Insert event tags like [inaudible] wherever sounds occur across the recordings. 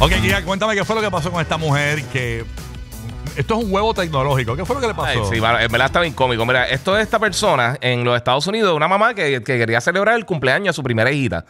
Ok, cuéntame qué fue lo que pasó con esta mujer que. Esto es un huevo tecnológico. ¿Qué fue lo que le pasó? sí, en verdad está bien cómico. Mira, esto es esta persona en los Estados Unidos, una mamá que, quería celebrar el cumpleaños De su primera hijita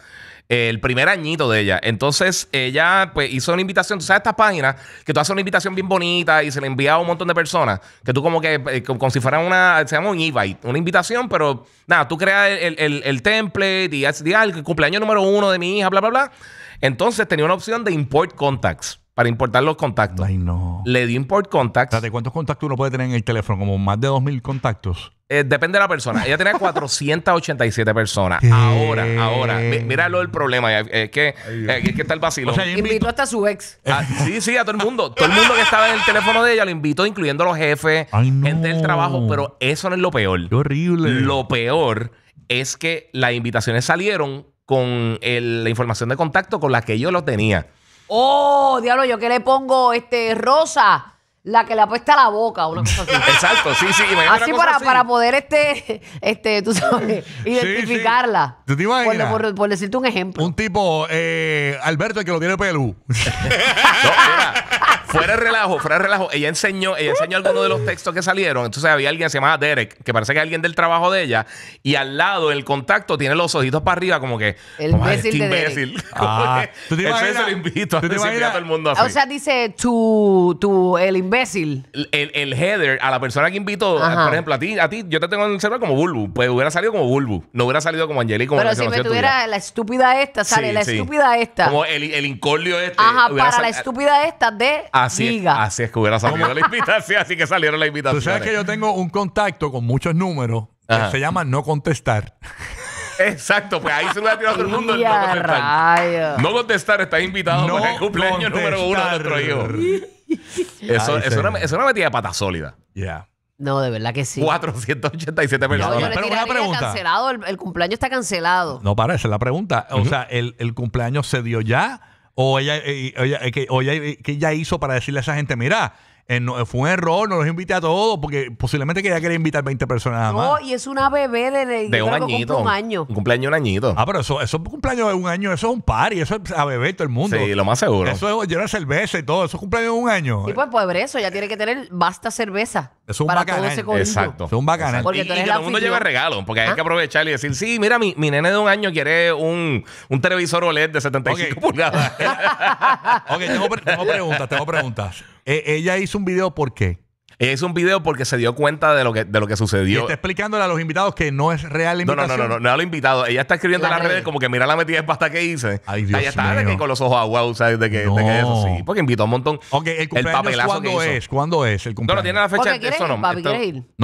eh, el primer añito de ella. Entonces ella pues, hizo una invitación, tú sabes estas páginas que tú haces una invitación bien bonita y se le envía a un montón de personas, que tú como que eh, como, si fuera una, se llama un invite, una invitación, pero nada, tú creas el, el, el template y, ah, el cumpleaños número uno de mi hija, bla, bla, bla. Entonces tenía una opción de import contacts para importar los contactos. Ay, no. Le di import contacts. ¿De ¿cuántos contactos uno puede tener en el teléfono? ¿Como más de 2.000 contactos? Eh, depende de la persona. Ella tenía 487 personas. Ahora, ahora. míralo el problema. Eh, es que, eh, es está el vacilón. invitó, hasta su ex. Ah, sí, sí, a todo el mundo. Todo el mundo que estaba en el teléfono de ella lo invitó, incluyendo los jefes, gente del trabajo. Pero eso no es lo peor. Qué horrible. Lo peor es que las invitaciones salieron con la información de contacto con la que yo lo tenía. Oh, diablo, yo que le pongo este rosa. La que le apuesta la boca, [laughs] Exacto, sí, sí. Así para, para poder este, [laughs] este, tú sabes, identificarla. Sí, Por, decirte un ejemplo. Un tipo, eh, Alberto, el que lo tiene pelú. [laughs] no, fuera de relajo, fuera de relajo, ella enseñó, ella enseñó algunos de los textos que salieron. Entonces había alguien que se llamaba Derek, que parece que es alguien del trabajo de ella, y al lado, el contacto, tiene los ojitos para arriba, como que. El imbécil. el este imbécil. [laughs] Ah, ¿tú lo invito ¿tú todo el mundo así. O sea, dice tu, tu el imbécil. El, el, header a la persona que invito, por ejemplo, a ti, a ti, yo te tengo en el celular como Bulbu. Pues hubiera salido como Bulbu. No hubiera salido como Angelico. Como Pero si me tuviera la estúpida esta, sale la estúpida esta. Como el, el incordio este. Ajá, para la estúpida esta de. Ah, así, es, así es que hubiera salido la [laughs] invitación, así que salieron las Tú sabes que yo tengo un contacto con muchos números que se llama no contestar. Exacto, pues ahí se lo ha tirado todo el mundo el no contestar. No contestar, está invitado No para el cumpleaños número uno de nuestro hijo. [laughs] Eso, es, una, metida de pata sólida. Ya. No, de verdad que sí. 487 No, personas. Pero una pregunta. cancelado, el, cumpleaños está cancelado. No, para, esa es la pregunta. O sea, el cumpleaños se dio ya o ella, eh, eh, que, o eh, que ella hizo para decirle a esa gente, mira, eh, fue un error, no los invité a todos porque posiblemente quería querer invitar 20 personas no, más. y es una bebé de, de, un añito. Un año. Un cumpleaños un añito. Ah, pero eso, eso es un cumpleaños de un año, eso es un party, eso es a beber todo el mundo. Sí, lo más seguro. Eso es cerveza y todo, eso es cumpleaños de un año. Y pues, pues pobre, eso ya tiene que tener basta cerveza. Eso es un bacana. Exacto. es un bacana. Porque todo el mundo lleva regalos, porque hay ah. que aprovechar y decir, sí, mira, mi, mi nene de un año quiere un, un televisor OLED de 75 pulgadas. [laughs] ok, tengo preguntas, tengo preguntas. Eh, ella hizo un video, porque... Ella hizo un video porque se dio cuenta de lo que, de lo que sucedió. Y está explicándole a los invitados que no es real la no, no, no, no, no, no, a los invitados. Ella está escribiendo en las redes como que mira la metida de pasta que hice. ahí Dios está de con los ojos aguados, ¿sabes? De que, no. que Porque invitó a un montón. Ok, el cumpleaños. ¿Cuándo es? ¿Cuándo es el cumpleaños? No, no tiene la fecha. eso no, no,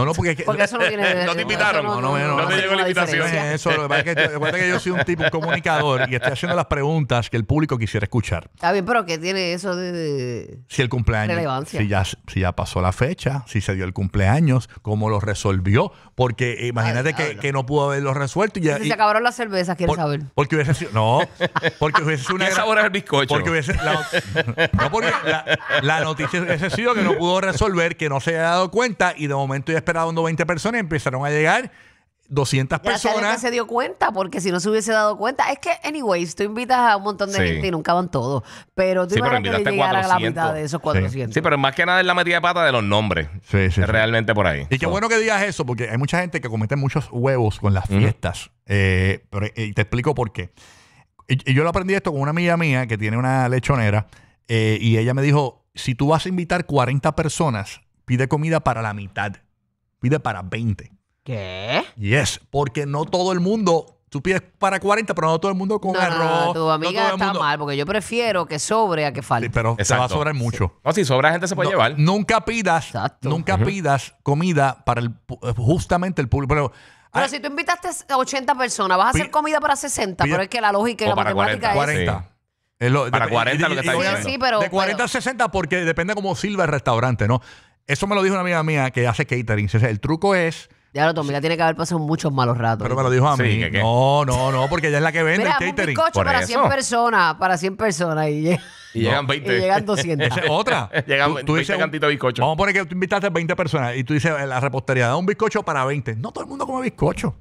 no, porque, eso no tiene. [laughs] no te invitaron. No, no, no. No te llegó la invitación. Eso, lo que es que, yo soy un tipo, comunicador y estoy haciendo las preguntas que el público quisiera escuchar. Está bien, pero ¿qué tiene eso de. Si el cumpleaños. Relevancia. Si ya, si ya pasó la fecha si se dio el cumpleaños, cómo lo resolvió. Porque imagínate que, que, no pudo haberlo resuelto. Y, ya, se acabaron las cervezas, quiero saber. Porque hubiese sido. No, porque hubiese sido [laughs] una. ¿Qué sabor es el bizcocho? Porque hubiese. La, [laughs] porque la, noticia hubiese sido que no pudo resolver, que no se había dado cuenta y de momento ya esperaban 20 personas y empezaron a llegar. 200 personas. Nadie se dio cuenta, porque si no se hubiese dado cuenta. Es que, anyways, tú invitas a un montón de gente y nunca van todos. Pero tú no pero a la mitad de esos 400. Sí. pero más que nada es la medida de pata de los nombres. Realmente por ahí. Y qué bueno que digas eso, porque hay mucha gente que comete muchos huevos con las fiestas. Eh, eh, y te explico por qué. Y, yo lo aprendí esto con una amiga mía que tiene una lechonera. Eh, y ella me dijo: si tú vas a invitar 40 personas, pide comida para la mitad. Pide para 20. ¿Qué? Yes, porque no todo el mundo. Tú pides para 40, pero no todo el mundo con No, no, tu amiga está mal, porque yo prefiero que sobre a que falte. pero te va a sobrar mucho. No, si sobra gente se puede llevar. Nunca pidas, nunca pidas comida para el eh, justamente el público. Pero, si tú invitaste a 80 personas, vas a hacer comida para 60, pero es que la lógica y la matemática 40. es... 40. Para 40 lo que está diciendo. de 40 a 60 porque depende cómo sirva el restaurante, ¿no? Eso me lo dijo una amiga mía que hace catering. El truco es ya lo tomé, la tiene que haber pasado muchos malos ratos. Pero me lo dijo a mí. no, no, no, porque ella es la que vende el un catering. bizcocho para 100 personas, para 100 personas y, llegan y llegan 200. [laughs] otra. Tú dices, de bizcocho. Vamos a poner que tú invitaste a 20 personas y tú dices, eh, la repostería da un bizcocho para 20. No todo el mundo come bizcocho.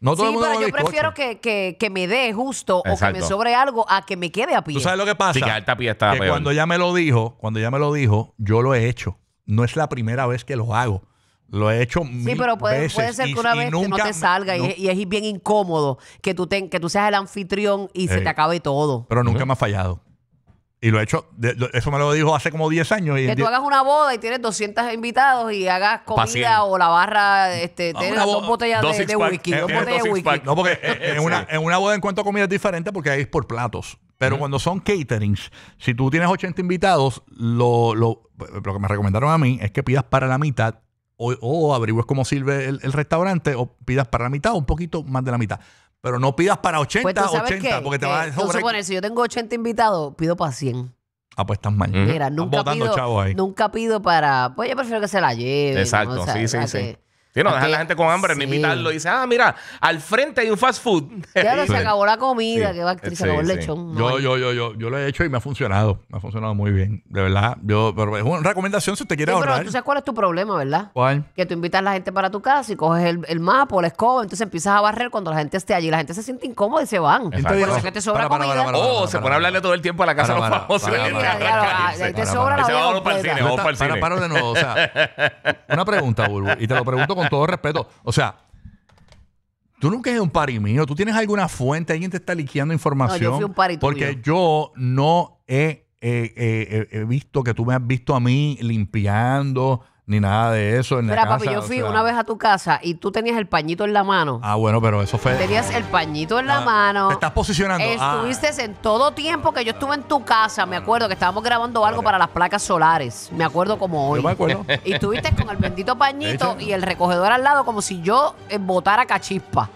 No todo el mundo pero yo prefiero que, me dé justo o que me sobre algo a que me quede a pie. Tú sabes lo que pasa. que cuando ella me lo dijo, cuando ella me lo dijo, yo lo he hecho. No es la primera vez que lo hago. Lo he hecho mil Sí, pero puede, ser que una vez no te salga y, es, bien incómodo que tú, ten que tú seas el anfitrión y se te acabe todo. Pero nunca me ha fallado. Y lo he hecho, eso me lo dijo hace como 10 años. que tú hagas una boda y tienes 200 invitados y hagas comida o la barra, este, ah, dos botellas de, whisky, dos botellas de No, porque eh, [laughs] eh, en, una, en boda en cuanto a comida es diferente porque ahí es por platos. Pero cuando son caterings, si tú tienes 80 invitados, lo, lo que me recomendaron a mí es que pidas para la mitad o, o averigües cómo sirve el, restaurante o pidas para la mitad o un poquito más de la mitad. Pero no pidas para 80, pues 80, porque te va a sobrar. si yo tengo 80 invitados, pido para 100. Ah, pues estás mal. Mira, nunca pido, nunca pido para... Pues yo prefiero que se la lleve. Exacto, sí, sí, sí. Sí, no, dejan la gente con hambre, ni invitarlo. Y dice, ah, mira, al frente hay un fast food. [laughs] Ya no, se acabó la comida, que va a se acabó el lechón. Yo, yo, yo, yo, yo lo he hecho y me ha funcionado. Me ha funcionado muy bien. De verdad. Yo, pero es una recomendación si usted quiere ahorrar. Pero tú sabes cuál es tu problema, ¿verdad? ¿Cuál? Que tú invitas a la gente para tu casa y coges el, el mapa, el escoba, entonces empiezas a barrer cuando la gente esté allí. La gente se siente incómoda y se van. Entonces, por eso que te sobra la comida. oh, se pone a hablarle todo el tiempo a la casa de los famosos. y te sobra la mano. para el cine. Paro de nuevo. O sea, una pregunta, Burbu, y te lo pregunto con todo respeto. O sea, tú nunca es un pari Tú tienes alguna fuente, alguien te está liqueando información. porque yo no eh, eh, he, he visto que tú me has visto a mí limpiando ni nada de eso. En Mira, papi, yo fui una vez a tu casa y tú tenías el pañito en la mano. Ah, bueno, pero eso fue. Tenías el pañito en la ah, mano. Te estás posicionando. Ah. Estuviste en todo tiempo que yo estuve en tu casa, me acuerdo que estábamos grabando algo para las placas solares, me acuerdo como hoy. yo me acuerdo. [laughs] Y estuviste con el bendito pañito y el recogedor al lado como si yo eh, botara cachispa.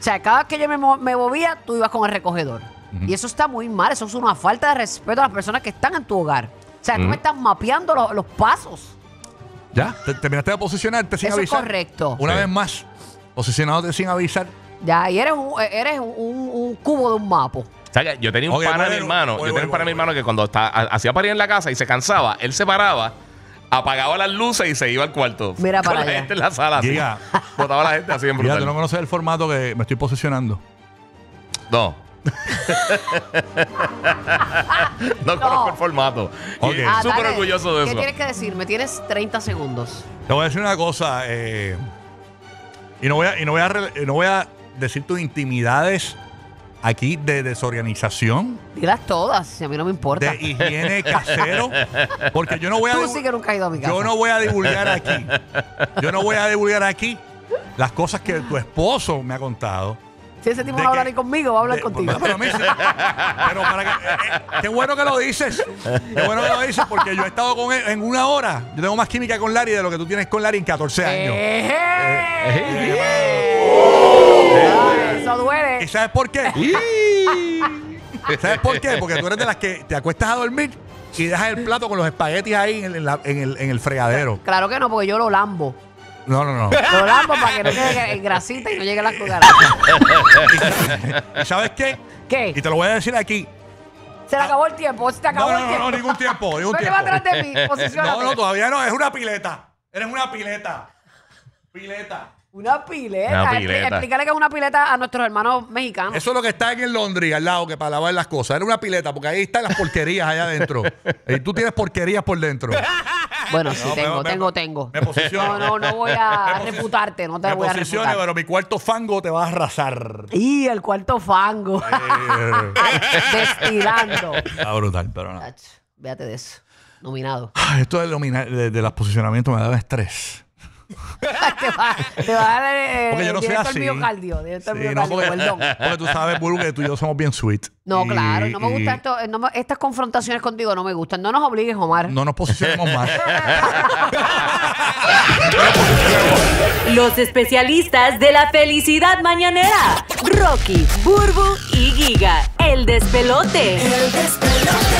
O sea, cada vez que yo me, movía, tú ibas con el recogedor. Y eso está muy mal, eso es una falta de respeto a las personas que están en tu hogar. O sea, tú me estás mapeando los pasos. Ya, te- terminaste de posicionarte sin Eso es correcto. Una vez más, posicionándote sin avisar. Ya, y eres un, eh, eres un, cubo de un mapo. O sea, yo tenía un pana de mi hermano. yo tenía un pana de mi hermano que cuando hacía parir en la casa y se cansaba, él se paraba, apagaba las luces y se iba al cuarto. Mira Con para la gente en la sala. Así. Botaba a la gente así en Mira, tú no conoces el formato que me estoy posicionando. No. [laughs] no, conozco el formato. Okay. Ah, Súper orgulloso de eso. ¿Qué tienes que decir? Me Tienes 30 segundos. Te voy a decir una cosa. y no voy a, decir tus intimidades aquí de desorganización. Dilas todas, si a mí no me importa. De higiene casero. Porque yo no voy a. Yo no voy a divulgar aquí. Yo no voy a divulgar aquí las cosas que tu esposo me ha contado si ese tipo no habla ni conmigo, va a hablar contigo. Pero, mí Pero para que, eh, eh, qué bueno que lo dices. Qué bueno que lo dices porque yo he estado con él en una hora. Yo tengo más química con Larry de lo que tú tienes con Larry en 14 eh, años. Eso duele. ¿Y sabes por qué? ¿Sabes por qué? Porque tú eres de las que te acuestas a dormir y dejas el plato con los espaguetis ahí el, en el fregadero. Claro que no, porque yo lo lambo. No, no, no. Lo [laughs] para que no llegue el grasita y no llegue a las cucarachas. [laughs] sabes qué? ¿Qué? Y te lo voy a decir aquí. Se le ah. acabó el tiempo, se te acabó No, no, el no, tiempo. no, ningún tiempo, [laughs] ningún tiempo. de mí, No, no, todavía no, es una pileta. Eres una pileta. Pileta. Una pileta. Una Explícale que es una pileta a nuestros hermanos mexicanos. Eso es lo que está en el Londres, al lado, que para lavar las cosas. Era una pileta, porque ahí están las porquerías allá adentro. y tú tienes porquerías por dentro. Bueno, sí, tengo, tengo, tengo. me posiciono. No, no, voy a [laughs] reputarte no te voy a posiciono, pero mi cuarto fango te va a arrasar. Y el cuarto fango. Eh. [laughs] Destilando. Está brutal, pero no. Véate de eso. Nominado. Ah, esto del posicionamiento de, de me da estrés. [laughs] te, va, a dar Porque yo no soy así. porque, [laughs] perdón. tú sabes, Burbu, que tú y yo somos bien sweet. No, claro, no me gustan gusta esto, eh, estas confrontaciones contigo no me gustan. No nos obligues, Omar. No nos posicionemos más. [laughs] Los especialistas de la felicidad mañanera. Rocky, Burbu y Giga. El despelote. El despelote.